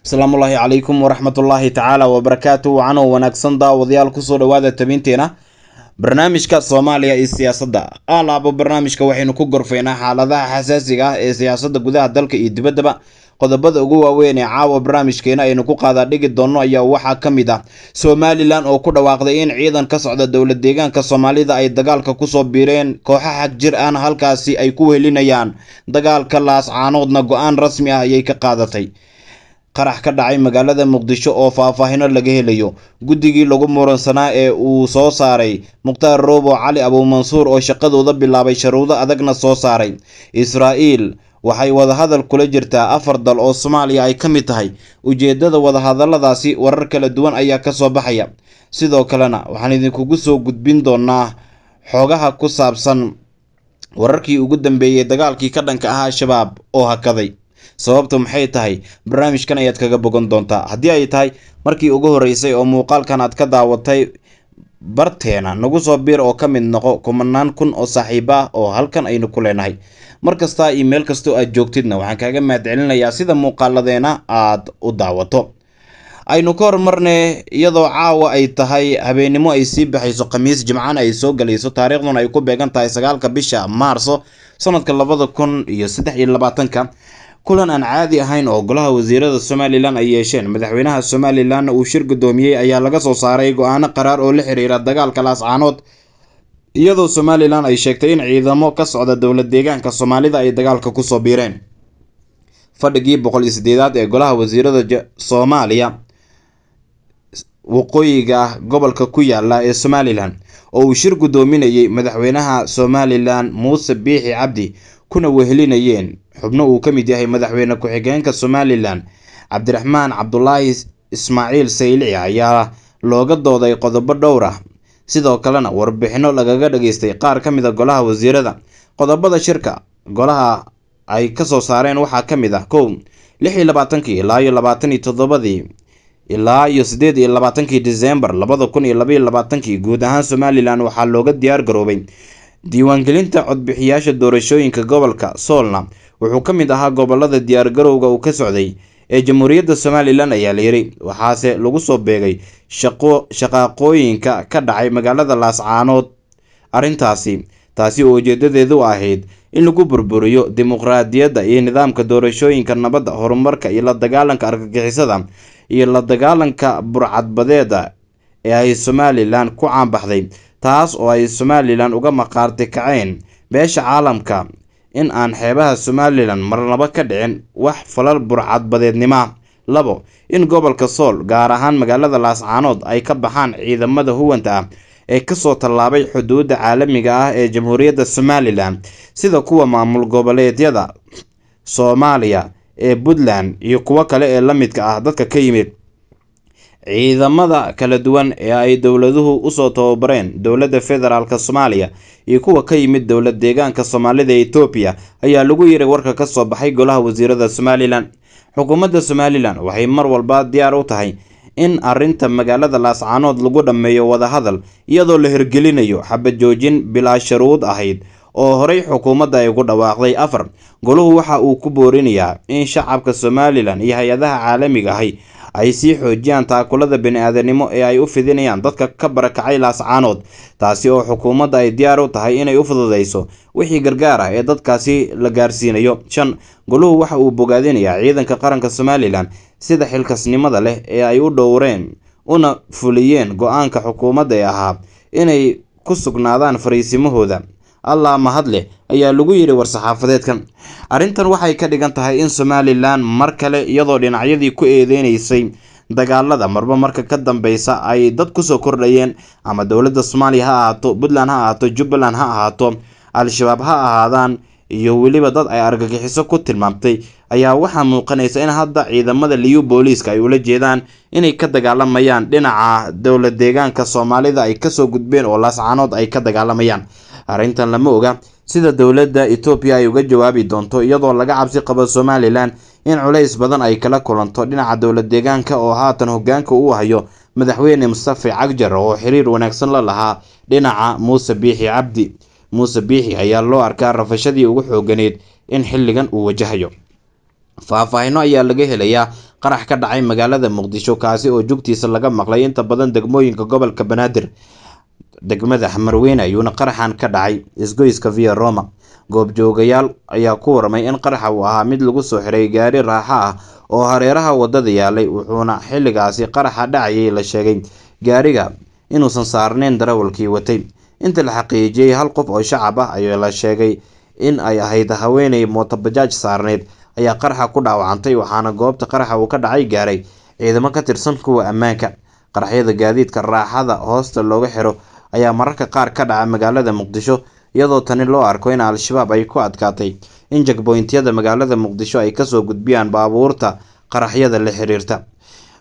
asalaamullaahi calaykum waraxmatullaahi tacaala wabarakaatu wacano wanaagsan daawadayaal kusoo dhawaada tabinteena barnaamijka soomaaliya iyo siyaasadda alaabo barnaamijka waxaynu ku gorfaynaa xaaladaha xasaasiga ah ee siyaasadda gudaha dalka iyo dibaddaba qodobada ugu waaweyn ee caawa barnaamijkeena aynu ku qaadaa dhigi doonno ayaa waxaa ka mid ah somalilan oo ku dhawaaqday in ciidan ka socda dowlad deegaanka soomaalida ay dagaalka kusoo biireen kooxo xag jir ahna halkaasi ay ku wehelinayaan dagaalka laas caanoodna go-aan rasmi ah ayay ka qaadatay qarax ka dhacay magaalada muqdisho oo faahfaahino laga helayo guddigii lagu muransanaa ee uu soo saaray mukhtaar roobo cali abuumansuur oo shaqadooda bilaabay sharuudo adagna soo saaray israa'iil waxay wadahadal kula jirtaa afar dal oo soomaaliya ay ka mid tahay ujeeddada wadahadalladaasi warar kala duwan ayaa ka soo baxaya sidoo kalena waxaan idinkugu soo gudbin doonaa xoogaha ku saabsan wararkii ugu dambeeyey dagaalkii ka dhanka ahaa shabaab oo hakaday sababtu maxay tahay barnaamijkan ayaad kaga bogan doontaa haddii ay tahay markii ugu horeysay oo muuqaalkan aad ka daawatay barteena nagu soo biir oo ka mid noqo kumanaan kun oo saaxiibo oo halkan aynu ku leenahay mar kastaa iyo meel kastoo aad joogtidna waxaan kaaga mahadcelinayaa sida muuqaaladeena aad u daawato aynu ka hormarne iyadoo caawa ay tahay habeennimo ay sii baxayso khamiis jimcana ay soo galayso taariikhduna ay ku beegan tahay sagaalka bisha maarso sanadka labada kun iyo saddex iyo labaatanka kulan aan caadi ahayn oo golaha wasiirada somalilan ay yeesheen madaxweynaha somalilanna uu shir guddoomiyey ayaa laga soo saaray go-aano qaraar oo la xiriira dagaalka laascaanood iyadoo somalilan ay sheegtay in ciidamo ka socda dowlad deegaanka soomaalida ay dagaalka kusoo biireen fadhigii boqol iyo sideedaad ee golaha wasiirada soomaaliya waqooyiga gobolka ku yaalla ee somalilan oo uu shir guddoominayay madaxweynaha somalilan muuse biixi cabdi kuna wehelinayeen xubno uu ka mid yahay madaxweyne ku-xigeenka somalilan cabdiraxmaan cabdulaahi ismaaciil saylici ayaa looga dooday qodobo dhowr ah sidoo kalena warbixino lagaga dhageystay qaar ka mid a ah golaha wasiirada qodobada shirka golaha ay ka soo saareen waxaa ka mid ah kow lix iyo labaatankii ilaa iyo labaatan toddobadii ilaa iyo siddeed iyo labaatankii disembar labada kun iyo labaiyo labaatankii guud ahaan somalilan waxaa looga diyaar garoobay diiwaangelinta codbixiyaasha doorashooyinka gobolka soolna wuxuu ka mid ahaa gobolada diyaargarowga uu ka socday ee jamhuuriyadda somalilan ayaa la yiri waxaase lagu soo beegay shaqaaqooyinka ka dhacay magaalada laascaanood arrintaasi taasi oo ujeeddadeedu ahayd in lagu burburiyo dimuqraadiyadda iyo nidaamka doorashooyinka nabadda horumarka iyo la dagaalanka argagixisada iyo la dagaalanka burcadbadeeda ee ay somalilan ku caanbaxday taas oo ay somalilan uga maqaarti kaceen beesha caalamka in aan xeebaha somalilan marnaba ka dhicin wax falal burcadbadeednima labo in gobolka sool gaar ahaan magaalada laascaanood ay ka baxaan ciidamada huwanta ah ee kasoo tallaabay xuduudda caalamiga ah ee jamhuuriyadda somalilan sida kuwa maamul goboleedyada soomaaliya ee puntland iyo kuwo kale ee la midka ah dadka ka yimid ciidamada kala duwan ee ay dowladuhu usoo tababareen dowladda federaalk soomaaliya iyo kuwa ka yimid dowlad deegaanka soomaalida etoobiya ayaa lagu yiray warka ka soo baxay golaha wasiirada somalilan xukuumadda somalilan waxay mar walba diyaar u tahay in arrinta magaalada laascaanood lagu dhammeeyo wadahadal iyadoo la hirgelinayo xabad joojin bilaa sharuud ahayd oo horay xukuumadda ay ku dhawaaqday afar goluhu waxa uu ku boorinayaa in shacabka somalilan iyo hay-adaha caalamiga ahi ay sii xoojiyaan taakulada bini-aadanimo ee ay u fidinayaan dadka ka barakacay laascaanood taasi oo xukuumadda ay diyaar u tahay inay u fududayso wixii gargaar ah ee dadkaasi la gaarsiinayo shan goluhu waxa uu bogaadinayaa ciidanka qaranka somalilan sida xilkasnimada leh ee ay u dhowreen una fuliyeen go-aanka xukuumadda ee ahaa inay ku sugnaadaan fariisimahooda allah mahad ayaa lagu yidhi war-saxaafadeedkan arrintan waxay ka dhigan tahay in somalilan mar kale iyadoo dhinacyadii ku eedeynaysay dagaalada marba marka ka dambeysa ay dad kusoo kordhayeen ama dowladda soomaaliya ha ahaato puntland ha ahaato jubbaland ha ahaato al-shabaab ha ahaadaan iyo weliba dad ay argagixiso ku tilmaamtay ayaa waxaa muuqanaysa in hadda ciidamada liyu booliiska ay ula jeedaan inay ka dagaalamayaan dhinaca dowlad deegaanka soomaalida ay kasoo gudbeen oo laascaanood ay ka dagaalamayaan arrintan lama oga sida dowladda etoobiya ay uga jawaabi doonto iyadoo laga cabsi qabo somalilan in culays badan ay kala kulanto dhinaca dowlad deegaanka oo haatan hoggaanka uu hayo madaxweyne mustafe cagjar oo xiriir wanaagsan la lahaa dhinaca muuse biixi cabdi muuse biixi ayaa loo arkaa rafashadii ugu xooganeyd in xilligan uu wajahayo faahfaahino ayaa laga helayaa qarax ka dhacay magaalada muqdisho kaasi oo jugtiisa laga maqlay inta badan degmooyinka gobolka banaadir degmada xamarweyne ayuuna qaraxan ka dhacay isgoyska via roma goobjoogayaal ayaa ku warmay in qaraxa uu ahaa mid lagu soo xiray gaari raaxa ah oo hareeraha waddada yaalay wuxuuna xilligaasi qaraxa dhacayay la sheegay gaariga inuusan saarnayn darawalkii watay inta la xaqiijiyey hal qof oo shacab ah ayaa la sheegay in ay ahayd haweeney mootobajaaj saarneyd ayaa qaraxa ku dhaawacantay waxaana goobta qaraxa uu ka dhacay gaaray ciidamo ka tirsan kuwa ammaanka qaraxyada gaadiidka raaxada hoosta looga xiro ayaa mararka qaar ka dhaca magaalada muqdisho iyadoo tani loo arko in al-shabaab ay ku adkaatay in jagboyntyada magaalada muqdisho ay kasoo gudbiyaan baabuurta qaraxyada la xiriirta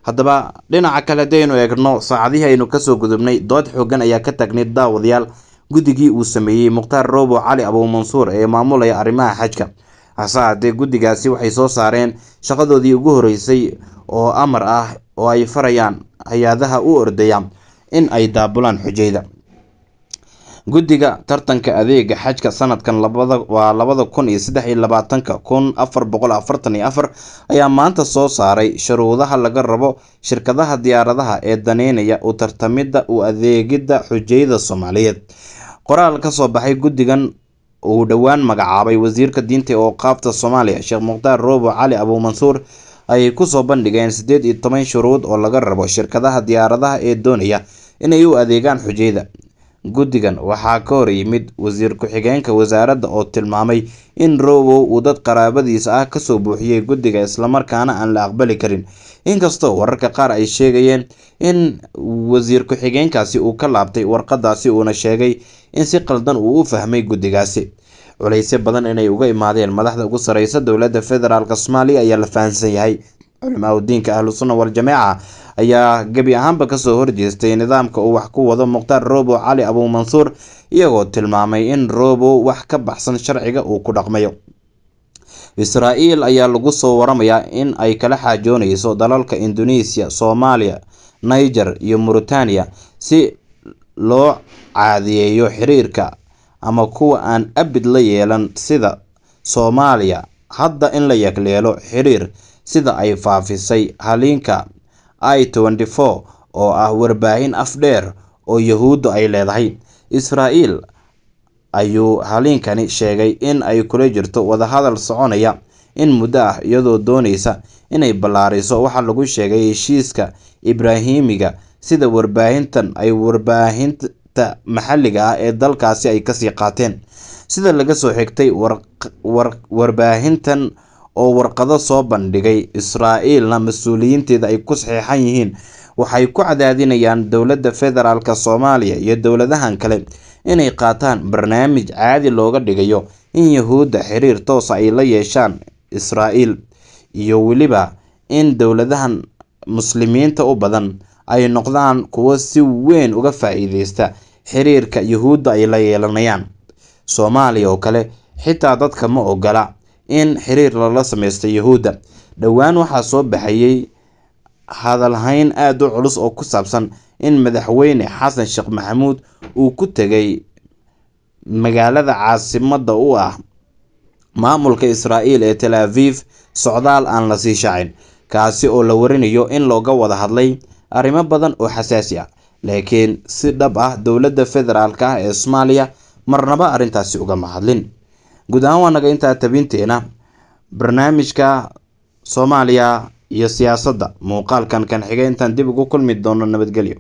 haddaba dhinaca kale haddaynu eegno saacadihii aynu kasoo gudubnay dood xoogan ayaa ka taagnay daawadayaal guddigii uu sameeyey mukhtaar roobo cali abuumansuur ee maamulaya arrimaha xajka hase haddee guddigaasi waxay soo saareen shaqadoodii ugu horreysay oo amar ah oo ay farayaan hay-adaha u ordaya in ay daabulaan xujayda guddiga tartanka adeega xajka sanadkan waa labada kun iyo saddex iyo labaatanka kun afar boqol afartan iyo afar ayaa maanta soo saaray shuruudaha laga rabo shirkadaha diyaaradaha ee daneynaya u tartamidda u adeegidda xujayada soomaaliyeed qoraal ka soo baxay guddigan uu dhowaan magacaabay wasiirka diinta ee ooqaabta soomaaliya sheekh mukhtaar roobo cali abuumansuur ayay kusoo bandhigeen siddeed iyo toban shuruud oo laga rabo shirkadaha diyaaradaha ee doonaya inay u adeegaan xujayada Guddigan waxaa ka hor yimid wasiir ku-xigeenka wasaaradda oo tilmaamay in Robow uu dad qaraabadiisa ah ka soo buuxiyay guddiga islamarkaana aan la aqbali karin, inkastoo wararka qaar ay sheegayeen in wasiir ku-xigeenkaasi uu ka laabtay warqadaasi uuna sheegay in si qaldan uu u fahmay guddigaasi. culaysyo badan inay uga imaadeen madaxda ugu sareysa dowladda federaalk Soomaaliya ayaa la fahansan yahay. Culamaa'udiinka Ahlu Sunna wal Jamaaca ayaa gebi ahaanba kasoo horjeestay nidaamka uu wax ku wado mukhtaar roobo cali abuumansuur iyagoo tilmaamay in roobo wax ka baxsan sharciga uu ku dhaqmayo israaiil ayaa lagu soo waramayaa in ay kala xaajoonayso dalalka induneisiya soomaaliya niger iyo muritaniya si loo caadiyeeyo xiriirka ama kuwa aan abid la yeelan sida soomaaliya hadda in la yagleelo xiriir sida ay faafisay haliinka i24 oo ah warbaahin af dheer oo yuhuuddu ay leedahay israa'iil ayuu haliinkani sheegay in ay kula jirto wadahadal soconaya in muddo ah iyadoo dooneysa inay ballaariso waxa lagu sheegay heshiiska ibraahiimiga sida warbaahintan ay warbaahinta maxalliga ah ee dalkaasi ay kasii qaateen sida laga soo xigtay warbaahintan oo warqado soo bandhigay israa'iilna mas-uuliyiinteeda ay ku saxeexan yihiin waxay ku cadaadinayaan dowladda federaalk soomaaliya iyo dowladahan kale inay qaataan barnaamij caadi looga dhigayo in yahuudda xiriir toosa ah ay la yeeshaan israa'iil iyo weliba in dowladahan muslimiinta u badan ay noqdaan kuwo si weyn uga faa'iideysta xiriirka yuhuudda ay la yeelanayaan soomaaliya oo kale xitaa dadka ma ogola in xiriir lala sameysta yahuudda dhowaan waxaa soo baxayey hadalhayn aada u culus oo ku saabsan in madaxweyne xasan sheekh maxamuud uu ku tegay magaalada caasimada u ah maamulka israa'iil ee tel aviv socdaal aan la sii shaacin kaasi oo la warinayo in looga wada hadlay arrimo badan oo xasaasi ah laakiin si dhab ah dowladda federaalka ah ee soomaaliya marnaba arrintaasi ugama hadlin guud ahaan waa naga intaa tabinteena barnaamijka soomaaliya iyo siyaasadda muuqaalkan kan xiga intaan dib ugu kulmi doono nabadgelyo